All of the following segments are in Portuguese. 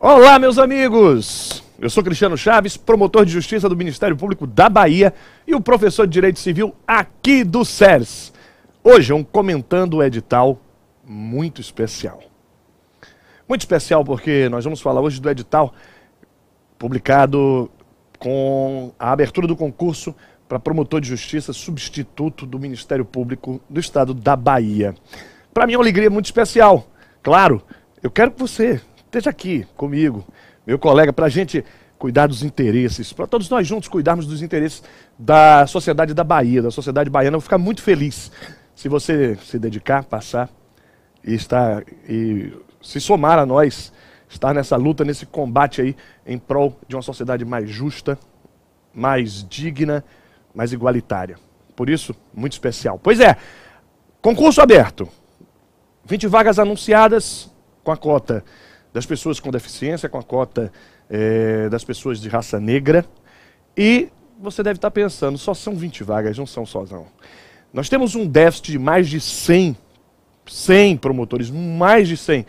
Olá, meus amigos! Eu sou Cristiano Chaves, promotor de justiça do Ministério Público da Bahia e o professor de Direito Civil aqui do SERS. Hoje, é um comentando edital muito especial. Muito especial porque nós vamos falar hoje do edital publicado com a abertura do concurso para promotor de justiça substituto do Ministério Público do Estado da Bahia. Para mim é uma alegria muito especial. Claro, eu quero que você Esteja aqui comigo, meu colega, para a gente cuidar dos interesses, para todos nós juntos cuidarmos dos interesses da sociedade da Bahia, da sociedade baiana. Eu vou ficar muito feliz se você se dedicar, passar e estar e se somar a nós, estar nessa luta, nesse combate aí em prol de uma sociedade mais justa, mais digna, mais igualitária. Por isso, muito especial. Pois é, concurso aberto. 20 vagas anunciadas com a cota das pessoas com deficiência, com a cota é, das pessoas de raça negra. E você deve estar pensando, só são 20 vagas, não são só não. Nós temos um déficit de mais de 100, 100 promotores, mais de 100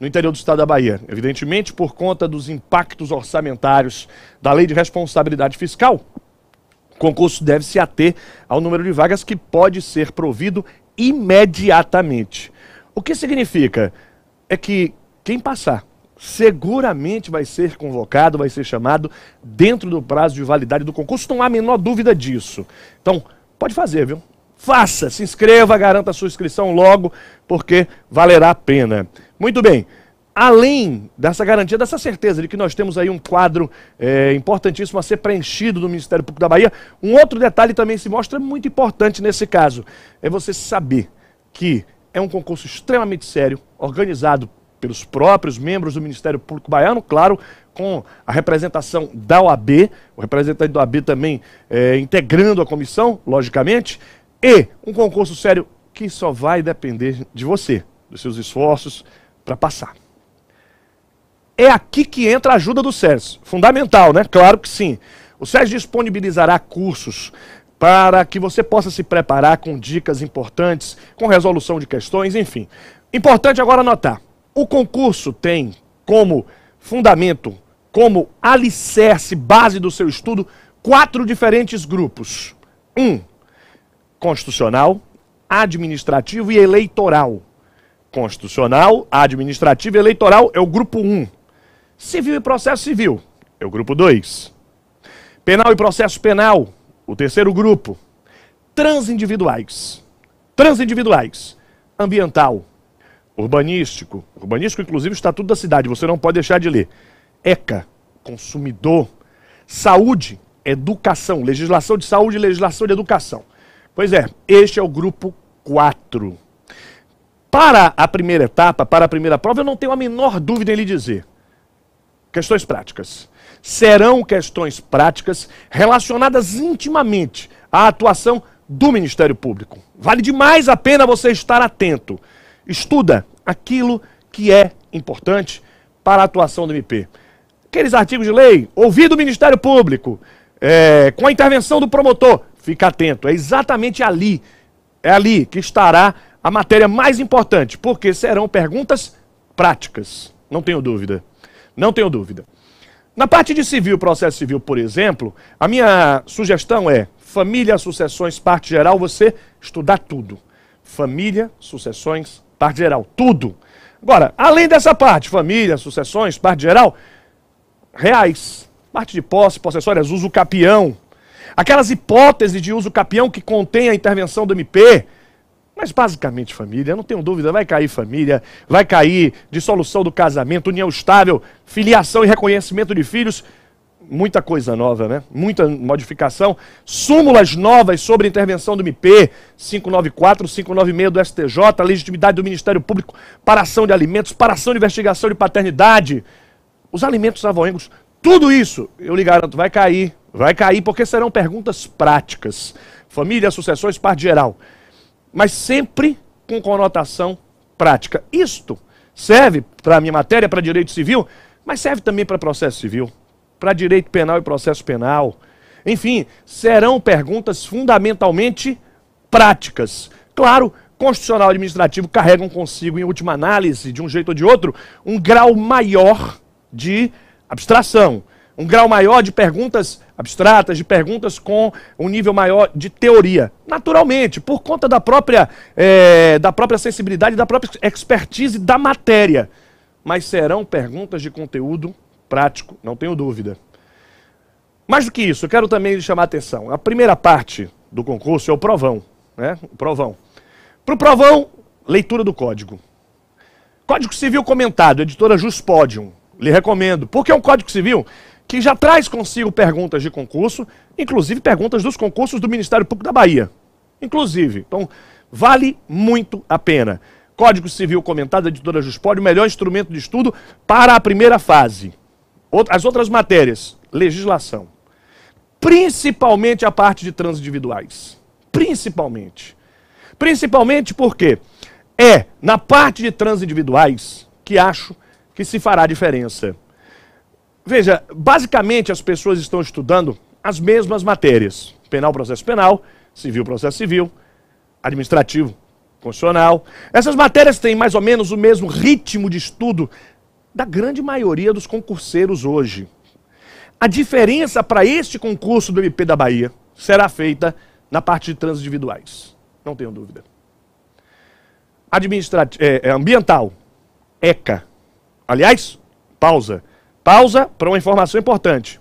no interior do estado da Bahia. Evidentemente, por conta dos impactos orçamentários da lei de responsabilidade fiscal, o concurso deve se ater ao número de vagas que pode ser provido imediatamente. O que significa? É que quem passar seguramente vai ser convocado, vai ser chamado dentro do prazo de validade do concurso, não há a menor dúvida disso. Então, pode fazer, viu? Faça, se inscreva, garanta a sua inscrição logo, porque valerá a pena. Muito bem. Além dessa garantia, dessa certeza de que nós temos aí um quadro é, importantíssimo a ser preenchido no Ministério Público da Bahia, um outro detalhe também se mostra muito importante nesse caso. É você saber que é um concurso extremamente sério, organizado pelos próprios membros do Ministério Público Baiano, claro, com a representação da OAB, o representante da OAB também é, integrando a comissão, logicamente, e um concurso sério que só vai depender de você, dos seus esforços para passar. É aqui que entra a ajuda do SES. Fundamental, né? Claro que sim. O SES disponibilizará cursos para que você possa se preparar com dicas importantes, com resolução de questões, enfim. Importante agora anotar. O concurso tem como fundamento, como alicerce, base do seu estudo, quatro diferentes grupos. Um, constitucional, administrativo e eleitoral. Constitucional, administrativo e eleitoral é o grupo 1. Um. Civil e processo civil é o grupo 2. Penal e processo penal, o terceiro grupo. Transindividuais. Transindividuais. Ambiental, urbanístico, urbanístico inclusive o Estatuto da Cidade, você não pode deixar de ler. ECA, consumidor, saúde, educação, legislação de saúde legislação de educação. Pois é, este é o grupo 4. Para a primeira etapa, para a primeira prova, eu não tenho a menor dúvida em lhe dizer. Questões práticas. Serão questões práticas relacionadas intimamente à atuação do Ministério Público. Vale demais a pena você estar atento estuda aquilo que é importante para a atuação do MP. Aqueles artigos de lei, ouvido o Ministério Público, é, com a intervenção do promotor, fica atento, é exatamente ali, é ali que estará a matéria mais importante, porque serão perguntas práticas, não tenho dúvida, não tenho dúvida. Na parte de civil, processo civil, por exemplo, a minha sugestão é família, sucessões, parte geral, você estudar tudo. Família, sucessões, parte geral, tudo. Agora, além dessa parte, família, sucessões, parte geral, reais, parte de posse, possessórias, uso capião. Aquelas hipóteses de uso capião que contém a intervenção do MP, mas basicamente família, não tenho dúvida, vai cair família, vai cair dissolução do casamento, união estável, filiação e reconhecimento de filhos muita coisa nova, né? Muita modificação. Súmulas novas sobre intervenção do MP 594, 596 do STJ, legitimidade do Ministério Público, paração de alimentos, paração de investigação de paternidade, os alimentos avoengos, tudo isso, eu lhe garanto, vai cair. Vai cair porque serão perguntas práticas. Família, sucessões, parte geral. Mas sempre com conotação prática. Isto serve para a minha matéria, para direito civil, mas serve também para processo civil para direito penal e processo penal. Enfim, serão perguntas fundamentalmente práticas. Claro, constitucional e administrativo carregam consigo, em última análise, de um jeito ou de outro, um grau maior de abstração, um grau maior de perguntas abstratas, de perguntas com um nível maior de teoria. Naturalmente, por conta da própria, é, da própria sensibilidade, da própria expertise da matéria. Mas serão perguntas de conteúdo prático, não tenho dúvida. Mais do que isso, eu quero também chamar a atenção. A primeira parte do concurso é o provão, né? O provão. Para o provão, leitura do código. Código Civil comentado, editora Juspodium. Lhe recomendo, porque é um Código Civil que já traz consigo perguntas de concurso, inclusive perguntas dos concursos do Ministério Público da Bahia. Inclusive. Então, vale muito a pena. Código Civil comentado, editora Juspod, o melhor instrumento de estudo para a primeira fase. As outras matérias, legislação. Principalmente a parte de transindividuais. individuais. Principalmente. Principalmente porque é na parte de transindividuais individuais que acho que se fará diferença. Veja, basicamente as pessoas estão estudando as mesmas matérias: penal, processo penal, civil, processo civil, administrativo, constitucional. Essas matérias têm mais ou menos o mesmo ritmo de estudo da grande maioria dos concurseiros hoje. A diferença para este concurso do MP da Bahia será feita na parte de trânsito individuais. Não tenho dúvida. Administrat... É, é ambiental, ECA. Aliás, pausa. Pausa para uma informação importante.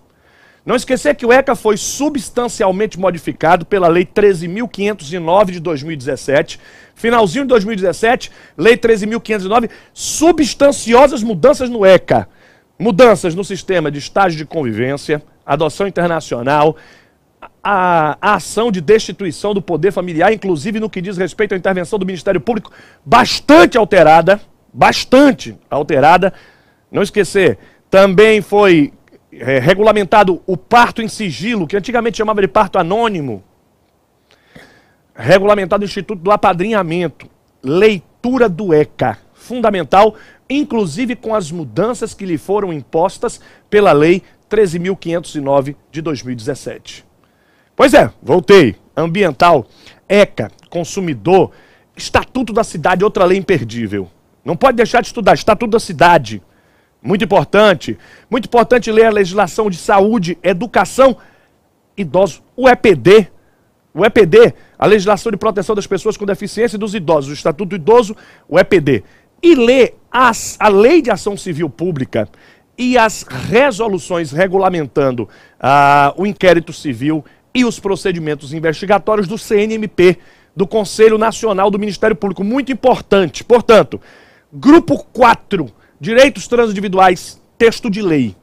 Não esquecer que o ECA foi substancialmente modificado pela Lei 13.509 de 2017. Finalzinho de 2017, Lei 13.509, substanciosas mudanças no ECA. Mudanças no sistema de estágio de convivência, adoção internacional, a, a, ação de destituição do poder familiar, inclusive no que diz respeito à intervenção do Ministério Público, bastante alterada, bastante alterada. Não esquecer, também foi é, regulamentado o parto em sigilo, que antigamente chamava de parto anônimo, regulamentado o Instituto do Apadrinhamento, leitura do ECA, fundamental, inclusive com as mudanças que lhe foram impostas pela Lei 13.509 de 2017. Pois é, voltei. Ambiental, ECA, consumidor, Estatuto da Cidade, outra lei imperdível. Não pode deixar de estudar Estatuto da Cidade muito importante. Muito importante ler a legislação de saúde, educação, idosos. O EPD. O EPD, a legislação de proteção das pessoas com deficiência e dos idosos, o Estatuto do Idoso, o EPD. E ler as, a Lei de Ação Civil Pública e as resoluções regulamentando ah, o inquérito civil e os procedimentos investigatórios do CNMP, do Conselho Nacional do Ministério Público. Muito importante. Portanto, grupo 4 Direitos transindividuais, texto de lei.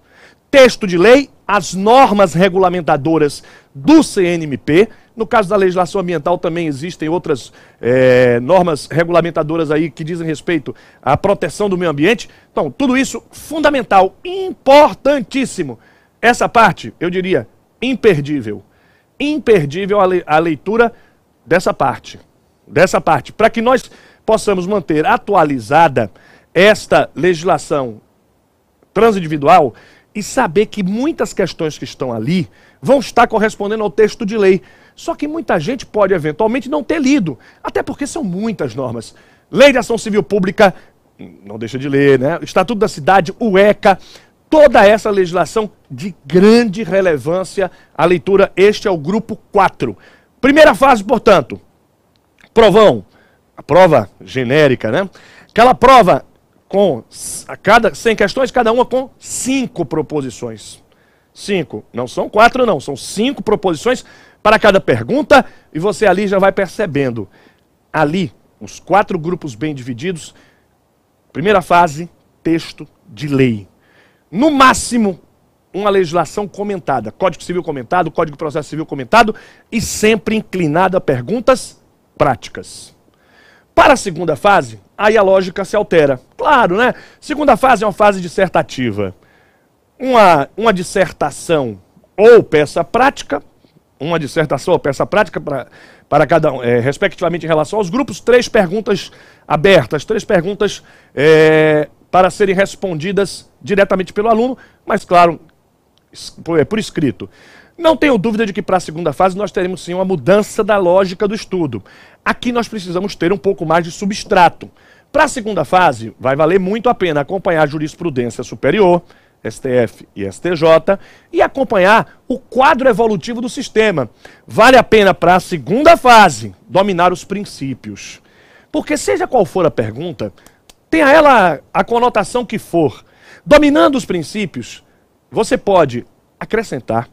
Texto de lei, as normas regulamentadoras do CNMP. No caso da legislação ambiental também existem outras é, normas regulamentadoras aí que dizem respeito à proteção do meio ambiente. Então, tudo isso fundamental, importantíssimo. Essa parte, eu diria, imperdível. Imperdível a, le a leitura dessa parte. Dessa parte. Para que nós possamos manter atualizada esta legislação transindividual e saber que muitas questões que estão ali vão estar correspondendo ao texto de lei. Só que muita gente pode eventualmente não ter lido, até porque são muitas normas. Lei de Ação Civil Pública, não deixa de ler, né? Estatuto da Cidade, UECA, toda essa legislação de grande relevância à leitura. Este é o grupo 4. Primeira fase, portanto, provão, a prova genérica, né? Aquela prova com a cada 100 questões, cada uma com cinco proposições. Cinco. Não são quatro, não. São cinco proposições para cada pergunta e você ali já vai percebendo. Ali, os quatro grupos bem divididos. Primeira fase, texto de lei. No máximo, uma legislação comentada. Código Civil comentado, Código de Processo Civil comentado e sempre inclinado a perguntas práticas. Para a segunda fase, aí a lógica se altera. Claro, né? Segunda fase é uma fase dissertativa. Uma, uma dissertação ou peça prática, uma dissertação ou peça prática para, para cada um, é, respectivamente em relação aos grupos, três perguntas abertas, três perguntas é, para serem respondidas diretamente pelo aluno, mas claro, por, é, por escrito. Não tenho dúvida de que para a segunda fase nós teremos sim uma mudança da lógica do estudo. Aqui nós precisamos ter um pouco mais de substrato. Para a segunda fase, vai valer muito a pena acompanhar a jurisprudência superior, STF e STJ, e acompanhar o quadro evolutivo do sistema. Vale a pena para a segunda fase dominar os princípios. Porque, seja qual for a pergunta, tenha ela a conotação que for, dominando os princípios, você pode acrescentar,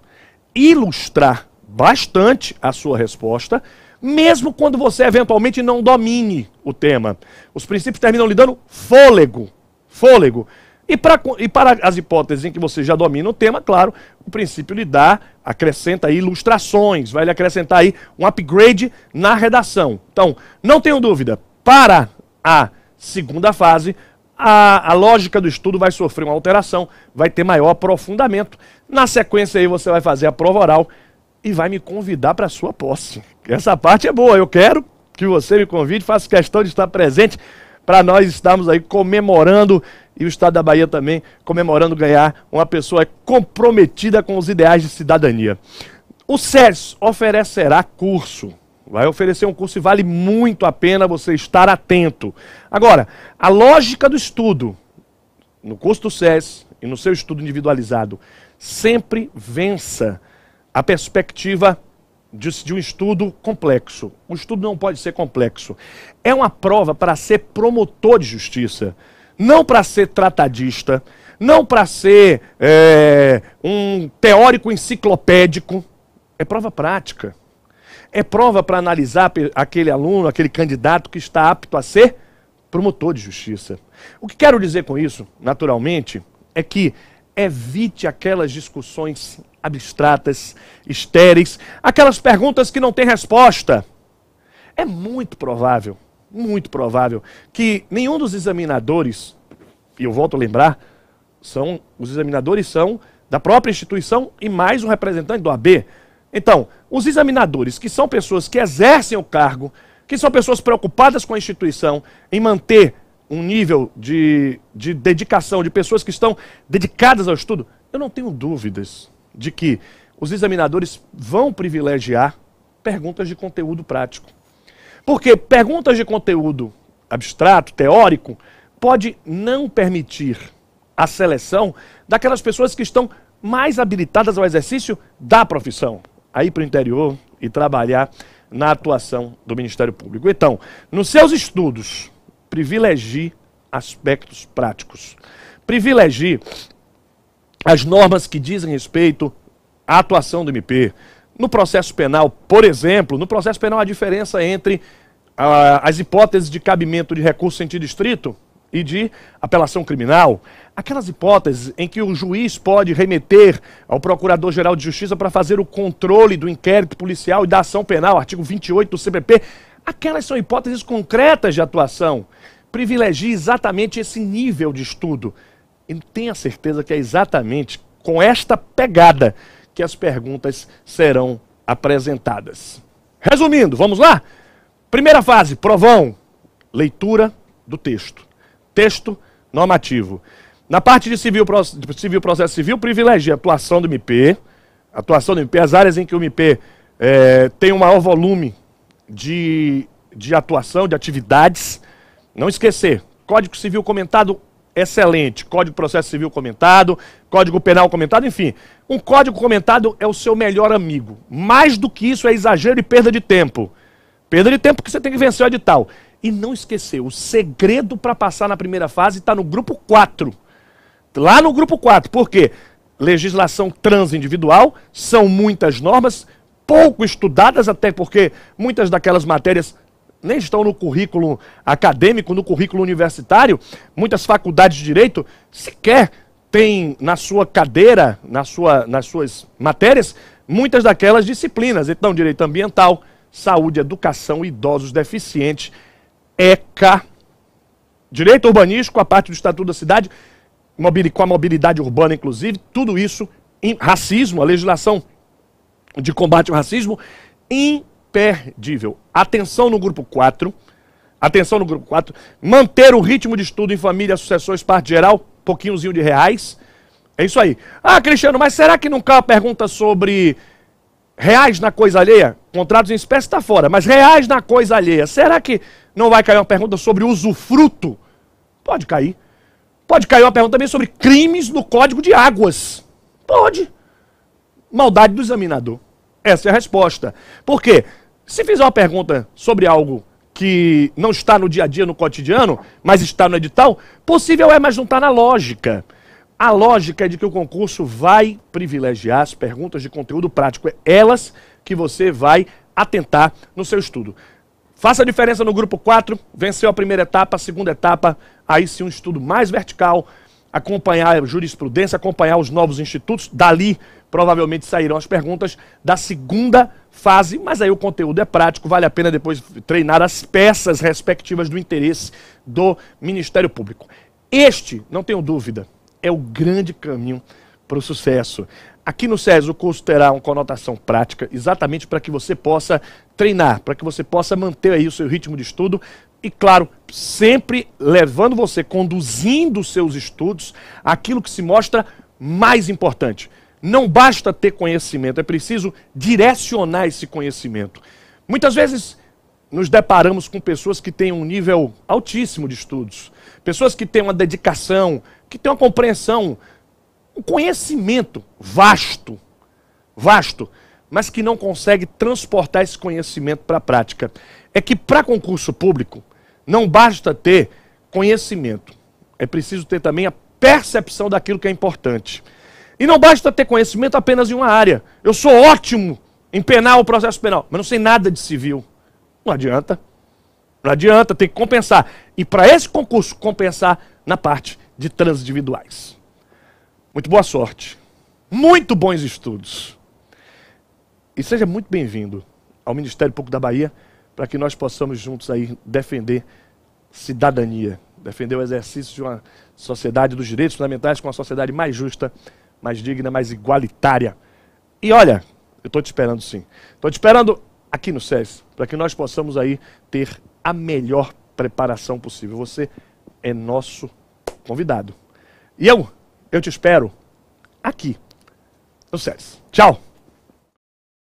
ilustrar bastante a sua resposta, mesmo quando você eventualmente não domine o tema. Os princípios terminam lhe dando fôlego. Fôlego. E, pra, e para as hipóteses em que você já domina o tema, claro, o princípio lhe dá, acrescenta aí ilustrações, vai lhe acrescentar aí um upgrade na redação. Então, não tenho dúvida, para a segunda fase, a, a, lógica do estudo vai sofrer uma alteração, vai ter maior aprofundamento. Na sequência aí você vai fazer a prova oral e vai me convidar para a sua posse. Essa parte é boa, eu quero que você me convide, faço questão de estar presente para nós estarmos aí comemorando e o Estado da Bahia também comemorando ganhar uma pessoa comprometida com os ideais de cidadania. O SES oferecerá curso Vai oferecer um curso e vale muito a pena você estar atento. Agora, a lógica do estudo no curso do SES e no seu estudo individualizado sempre vença a perspectiva de, um estudo complexo. O estudo não pode ser complexo. É uma prova para ser promotor de justiça, não para ser tratadista, não para ser é, um teórico enciclopédico. É prova prática é prova para analisar aquele aluno, aquele candidato que está apto a ser promotor de justiça. O que quero dizer com isso, naturalmente, é que evite aquelas discussões abstratas, estéreis, aquelas perguntas que não têm resposta. É muito provável, muito provável, que nenhum dos examinadores, e eu volto a lembrar, são os examinadores são da própria instituição e mais um representante do AB, então, os examinadores, que são pessoas que exercem o cargo, que são pessoas preocupadas com a instituição, em manter um nível de, de dedicação, de pessoas que estão dedicadas ao estudo, eu não tenho dúvidas de que os examinadores vão privilegiar perguntas de conteúdo prático. Porque perguntas de conteúdo abstrato, teórico, pode não permitir a seleção daquelas pessoas que estão mais habilitadas ao exercício da profissão a ir para o interior e trabalhar na atuação do Ministério Público. Então, nos seus estudos, privilegie aspectos práticos. Privilegie as normas que dizem respeito à atuação do MP. No processo penal, por exemplo, no processo penal há diferença entre ah, as hipóteses de cabimento de recurso sentido estrito e de apelação criminal, aquelas hipóteses em que o juiz pode remeter ao Procurador-Geral de Justiça para fazer o controle do inquérito policial e da ação penal, artigo 28 do CPP, aquelas são hipóteses concretas de atuação. Privilegie exatamente esse nível de estudo. E tenha certeza que é exatamente com esta pegada que as perguntas serão apresentadas. Resumindo, vamos lá? Primeira fase, provão, leitura do texto texto normativo. Na parte de civil, civil processo civil, privilegia a atuação do MP, atuação do MP, as áreas em que o MP é, eh, tem um maior volume de, de atuação, de atividades. Não esquecer, Código Civil comentado excelente, Código Processo Civil comentado, Código Penal comentado, enfim. Um código comentado é o seu melhor amigo. Mais do que isso é exagero e perda de tempo. Perda de tempo que você tem que vencer o edital. E não esqueceu, o segredo para passar na primeira fase está no grupo 4. Lá no grupo 4, por quê? Legislação transindividual, são muitas normas, pouco estudadas, até porque muitas daquelas matérias nem estão no currículo acadêmico, no currículo universitário. Muitas faculdades de direito sequer têm na sua cadeira, na sua, nas suas matérias, muitas daquelas disciplinas. Então, direito ambiental, saúde, educação, idosos, deficientes, ECA, direito urbanístico, a parte do Estatuto da Cidade, com a mobilidade urbana, inclusive, tudo isso, racismo, a legislação de combate ao racismo, imperdível. Atenção no grupo 4. Atenção no grupo 4. Manter o ritmo de estudo em família, sucessões, parte geral, pouquinhozinho de reais. É isso aí. Ah, Cristiano, mas será que não cai a pergunta sobre reais na coisa alheia? Contratos em espécie está fora, mas reais na coisa alheia. Será que não vai cair uma pergunta sobre usufruto? Pode cair. Pode cair uma pergunta também sobre crimes no Código de Águas. Pode. Maldade do examinador. Essa é a resposta. Por quê? Se fizer uma pergunta sobre algo que não está no dia a dia, no cotidiano, mas está no edital, possível é, mas não está na lógica. A lógica é de que o concurso vai privilegiar as perguntas de conteúdo prático, é elas que você vai atentar no seu estudo. Faça a diferença no grupo 4, venceu a primeira etapa, a segunda etapa, aí sim um estudo mais vertical, acompanhar a jurisprudência, acompanhar os novos institutos, dali provavelmente sairão as perguntas da segunda fase, mas aí o conteúdo é prático, vale a pena depois treinar as peças respectivas do interesse do Ministério Público. Este, não tenho dúvida, é o grande caminho para o sucesso. Aqui no SES, o curso terá uma conotação prática, exatamente para que você possa treinar, para que você possa manter aí o seu ritmo de estudo e, claro, sempre levando você, conduzindo os seus estudos, aquilo que se mostra mais importante. Não basta ter conhecimento, é preciso direcionar esse conhecimento. Muitas vezes nos deparamos com pessoas que têm um nível altíssimo de estudos, pessoas que têm uma dedicação, que têm uma compreensão um conhecimento vasto, vasto, mas que não consegue transportar esse conhecimento para a prática. É que para concurso público não basta ter conhecimento, é preciso ter também a percepção daquilo que é importante. E não basta ter conhecimento apenas em uma área. Eu sou ótimo em penal, processo penal, mas não sei nada de civil. Não adianta. Não adianta, tem que compensar. E para esse concurso, compensar na parte de transindividuais. Muito boa sorte. Muito bons estudos. E seja muito bem-vindo ao Ministério Público da Bahia, para que nós possamos juntos aí defender cidadania, defender o exercício de uma sociedade dos direitos fundamentais com uma sociedade mais justa, mais digna, mais igualitária. E olha, eu estou te esperando sim. Estou te esperando aqui no SES, para que nós possamos aí ter a melhor preparação possível. Você é nosso convidado. E eu eu te espero aqui no SES. Tchau!